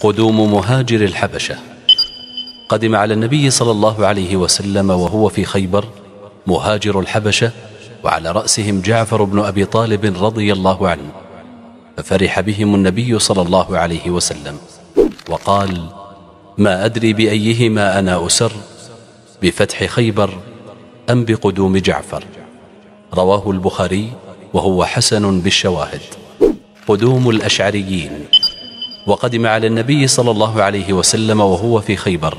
قدوم مهاجر الحبشة قدم على النبي صلى الله عليه وسلم وهو في خيبر مهاجر الحبشة وعلى رأسهم جعفر بن أبي طالب رضي الله عنه ففرح بهم النبي صلى الله عليه وسلم وقال ما أدري بأيهما أنا أسر بفتح خيبر أم بقدوم جعفر رواه البخاري وهو حسن بالشواهد قدوم الأشعريين وقدم على النبي صلى الله عليه وسلم وهو في خيبر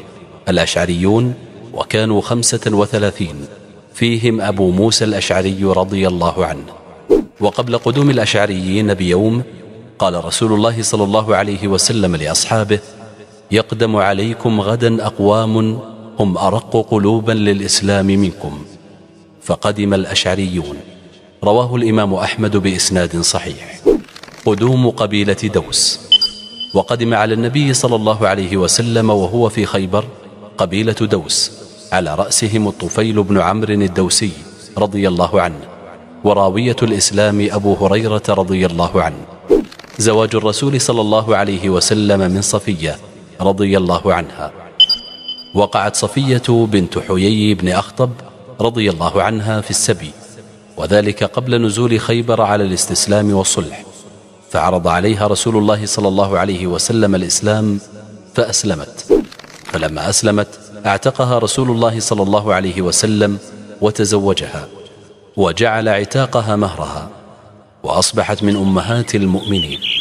الأشعريون وكانوا خمسة وثلاثين فيهم أبو موسى الأشعري رضي الله عنه وقبل قدوم الأشعريين بيوم قال رسول الله صلى الله عليه وسلم لأصحابه يقدم عليكم غدا أقوام هم أرق قلوبا للإسلام منكم فقدم الأشعريون رواه الإمام أحمد بإسناد صحيح قدوم قبيلة دوس وقدم على النبي صلى الله عليه وسلم وهو في خيبر قبيلة دوس على رأسهم الطفيل بن عمرو الدوسي رضي الله عنه وراوية الإسلام أبو هريرة رضي الله عنه زواج الرسول صلى الله عليه وسلم من صفية رضي الله عنها وقعت صفية بنت حيي بن أخطب رضي الله عنها في السبي وذلك قبل نزول خيبر على الاستسلام والصلح فعرض عليها رسول الله صلى الله عليه وسلم الإسلام فأسلمت فلما أسلمت اعتقها رسول الله صلى الله عليه وسلم وتزوجها وجعل عتاقها مهرها وأصبحت من أمهات المؤمنين